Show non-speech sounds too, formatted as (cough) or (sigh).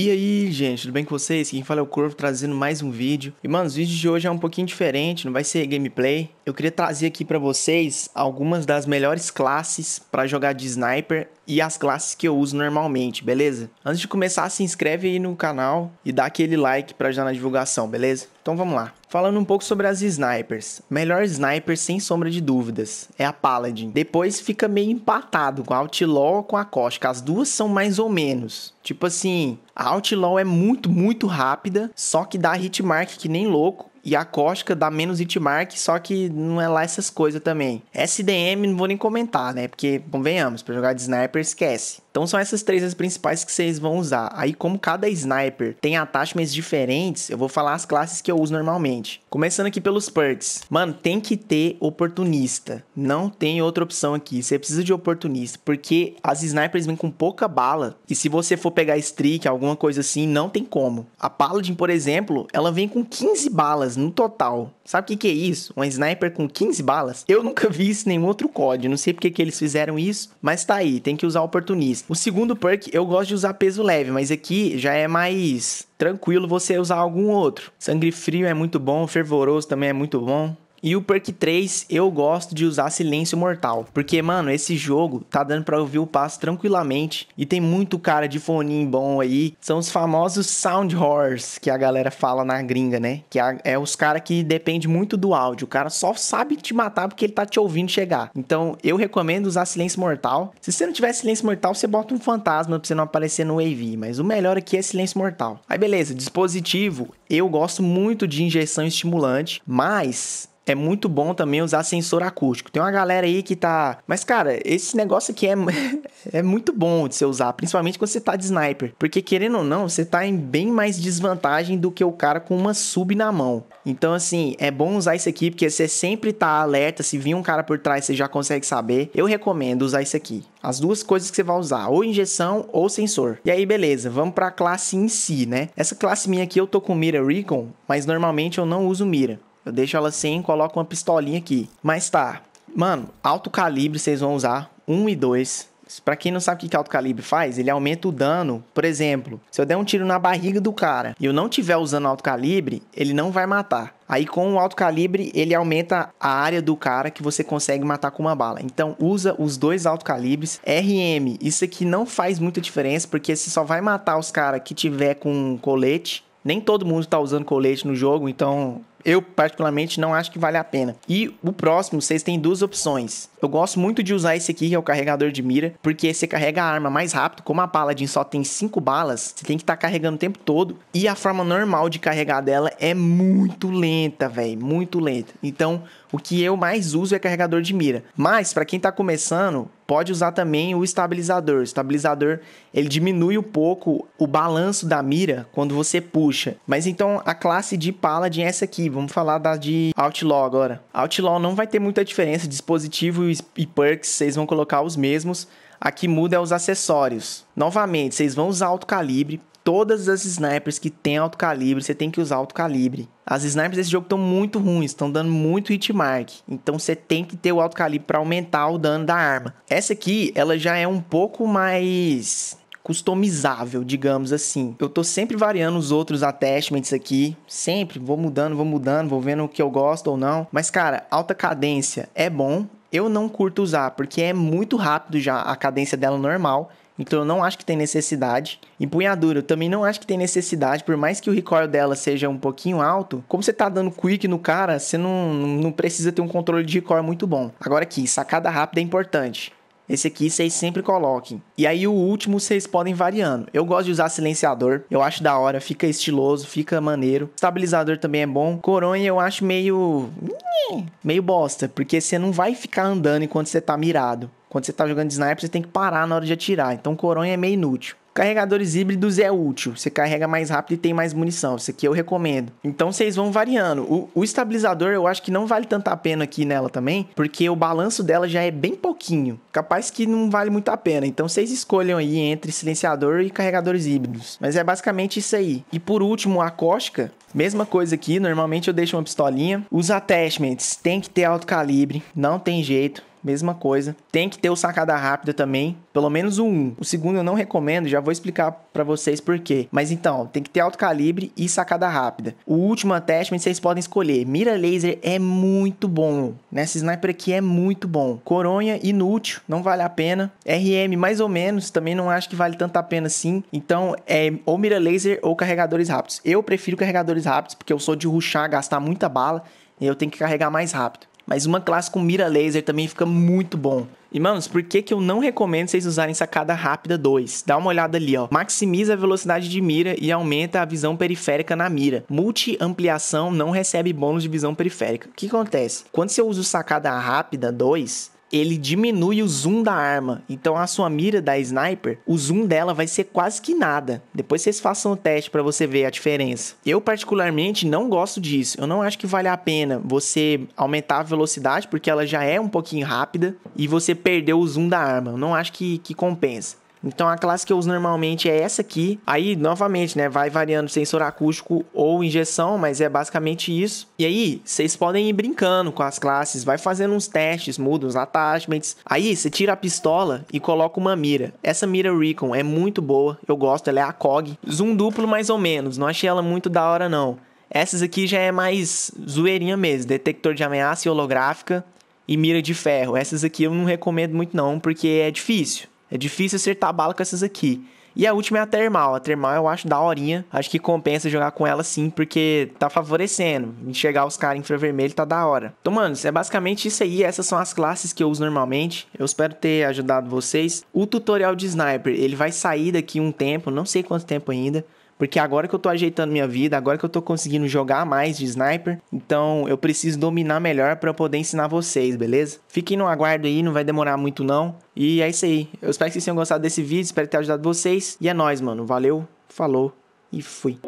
E aí, gente, tudo bem com vocês? Quem fala é o Corvo trazendo mais um vídeo. E mano, o vídeo de hoje é um pouquinho diferente, não vai ser gameplay. Eu queria trazer aqui para vocês algumas das melhores classes para jogar de sniper e as classes que eu uso normalmente, beleza? Antes de começar, se inscreve aí no canal e dá aquele like para ajudar na divulgação, beleza? Então vamos lá. Falando um pouco sobre as snipers. Melhor sniper, sem sombra de dúvidas, é a Paladin. Depois fica meio empatado com a Outlaw ou com a Koshka. As duas são mais ou menos. Tipo assim, a Outlaw é muito, muito rápida, só que dá hitmark que nem louco e a Cóstica dá menos hitmark, só que não é lá essas coisas também. SDM não vou nem comentar, né? Porque, convenhamos, para jogar de sniper esquece. Então são essas três as principais que vocês vão usar. Aí como cada sniper tem attachments diferentes, eu vou falar as classes que eu uso normalmente. Começando aqui pelos perks. Mano, tem que ter oportunista. Não tem outra opção aqui. Você precisa de oportunista, porque as snipers vêm com pouca bala e se você for pegar streak, alguma coisa assim, não tem como. A Paladin, por exemplo, ela vem com 15 balas no total. Sabe o que, que é isso? Um sniper com 15 balas? Eu nunca vi isso em nenhum outro COD. Não sei porque que eles fizeram isso, mas tá aí. Tem que usar oportunista. O segundo perk, eu gosto de usar peso leve, mas aqui já é mais tranquilo você usar algum outro. Sangue frio é muito bom, fervoroso também é muito bom. E o perk 3, eu gosto de usar Silêncio Mortal, porque, mano, esse jogo tá dando pra ouvir o passo tranquilamente e tem muito cara de foninho bom aí. São os famosos sound horse que a galera fala na gringa, né? Que é, é os cara que depende muito do áudio. O cara só sabe te matar porque ele tá te ouvindo chegar. Então, eu recomendo usar Silêncio Mortal. Se você não tiver Silêncio Mortal, você bota um fantasma pra você não aparecer no Wave. mas o melhor aqui é Silêncio Mortal. Aí, beleza, dispositivo. Eu gosto muito de injeção estimulante, mas é muito bom também usar sensor acústico. Tem uma galera aí que tá. Mas, cara, esse negócio aqui é, (laughs) é muito bom de você usar, principalmente quando você tá de sniper. Porque, querendo ou não, você tá em bem mais desvantagem do que o cara com uma sub na mão. Então, assim, é bom usar isso aqui, porque você sempre tá alerta. Se vir um cara por trás, você já consegue saber. Eu recomendo usar isso aqui. As duas coisas que você vai usar, ou injeção ou sensor. E aí, beleza, vamos pra classe em si, né? Essa classe minha aqui eu tô com mira recon, mas normalmente eu não uso mira. Eu deixo ela assim, coloco uma pistolinha aqui. Mas tá. Mano, alto calibre vocês vão usar. 1 um e 2. Pra quem não sabe o que alto calibre faz, ele aumenta o dano. Por exemplo, se eu der um tiro na barriga do cara e eu não tiver usando alto calibre, ele não vai matar. Aí com o alto calibre, ele aumenta a área do cara que você consegue matar com uma bala. Então usa os dois alto calibres. RM, isso aqui não faz muita diferença, porque você só vai matar os caras que tiver com colete. Nem todo mundo tá usando colete no jogo, então eu particularmente não acho que vale a pena. E o próximo, vocês têm duas opções. Eu gosto muito de usar esse aqui, que é o carregador de mira, porque você carrega a arma mais rápido. Como a Paladin só tem 5 balas, você tem que estar tá carregando o tempo todo. E a forma normal de carregar dela é muito lenta, velho. Muito lenta. Então, o que eu mais uso é carregador de mira. Mas, para quem tá começando, pode usar também o estabilizador. O estabilizador, ele diminui um pouco o balanço da mira quando você puxa. Mas então, a classe de Paladin é essa aqui vamos falar da de Outlaw agora. Outlaw não vai ter muita diferença, dispositivo e perks, vocês vão colocar os mesmos. Aqui muda é os acessórios. Novamente, vocês vão usar alto calibre, todas as snipers que tem alto calibre, você tem que usar alto calibre. As snipers desse jogo estão muito ruins, estão dando muito hitmark. Então você tem que ter o alto calibre para aumentar o dano da arma. Essa aqui, ela já é um pouco mais customizável, digamos assim. Eu tô sempre variando os outros attachments aqui, sempre vou mudando, vou mudando, vou vendo o que eu gosto ou não. Mas cara, alta cadência é bom. Eu não curto usar porque é muito rápido já a cadência dela normal. Então eu não acho que tem necessidade. Empunhadura, eu também não acho que tem necessidade, por mais que o recoil dela seja um pouquinho alto, como você tá dando quick no cara, você não, não precisa ter um controle de recoil muito bom. Agora aqui, sacada rápida é importante esse aqui vocês sempre coloquem. E aí o último vocês podem variando. Eu gosto de usar silenciador, eu acho da hora, fica estiloso, fica maneiro. Estabilizador também é bom. Coronha eu acho meio meio bosta, porque você não vai ficar andando enquanto você tá mirado. Quando você tá jogando de sniper, você tem que parar na hora de atirar. Então coronha é meio inútil. Carregadores híbridos é útil, você carrega mais rápido e tem mais munição. Isso aqui eu recomendo. Então vocês vão variando. O, o estabilizador eu acho que não vale tanta pena aqui nela também, porque o balanço dela já é bem pouquinho. Capaz que não vale muito a pena. Então vocês escolham aí entre silenciador e carregadores híbridos. Mas é basicamente isso aí. E por último, a Cosca. Mesma coisa aqui, normalmente eu deixo uma pistolinha. Os attachments tem que ter alto calibre, não tem jeito mesma coisa. Tem que ter o sacada rápida também, pelo menos o 1. O segundo eu não recomendo, já vou explicar para vocês por quê. Mas então, tem que ter alto calibre e sacada rápida. O último attachment vocês podem escolher. Mira laser é muito bom. Nessa né? sniper aqui é muito bom. Coronha inútil, não vale a pena. RM mais ou menos, também não acho que vale tanta pena assim. Então, é ou mira laser ou carregadores rápidos. Eu prefiro carregadores rápidos porque eu sou de ruxar, gastar muita bala e eu tenho que carregar mais rápido. Mas uma classe com mira laser também fica muito bom. E, manos, por que, que eu não recomendo vocês usarem sacada rápida 2? Dá uma olhada ali, ó. Maximiza a velocidade de mira e aumenta a visão periférica na mira. Multi-ampliação não recebe bônus de visão periférica. O que acontece? Quando você usa sacada rápida 2, ele diminui o zoom da arma. Então a sua mira da sniper, o zoom dela vai ser quase que nada. Depois vocês façam o teste para você ver a diferença. Eu particularmente não gosto disso. Eu não acho que vale a pena você aumentar a velocidade porque ela já é um pouquinho rápida e você perdeu o zoom da arma. Eu não acho que, que compensa. Então a classe que eu uso normalmente é essa aqui. Aí, novamente, né, vai variando sensor acústico ou injeção, mas é basicamente isso. E aí, vocês podem ir brincando com as classes, vai fazendo uns testes, muda os attachments. Aí, você tira a pistola e coloca uma mira. Essa mira Recon é muito boa, eu gosto, ela é a COG. Zoom duplo mais ou menos, não achei ela muito da hora não. Essas aqui já é mais zoeirinha mesmo, detector de ameaça e holográfica e mira de ferro. Essas aqui eu não recomendo muito não, porque é difícil. É difícil acertar bala com essas aqui. E a última é a termal. A termal eu acho da horinha. Acho que compensa jogar com ela sim, porque tá favorecendo. Enxergar os caras infravermelho tá da hora. Então, mano, é basicamente isso aí. Essas são as classes que eu uso normalmente. Eu espero ter ajudado vocês. O tutorial de sniper, ele vai sair daqui um tempo, não sei quanto tempo ainda. Porque agora que eu tô ajeitando minha vida, agora que eu tô conseguindo jogar mais de sniper, então eu preciso dominar melhor para eu poder ensinar vocês, beleza? Fiquem no aguardo aí, não vai demorar muito não. E é isso aí. Eu espero que vocês tenham gostado desse vídeo, espero ter ajudado vocês. E é nóis, mano. Valeu, falou e fui.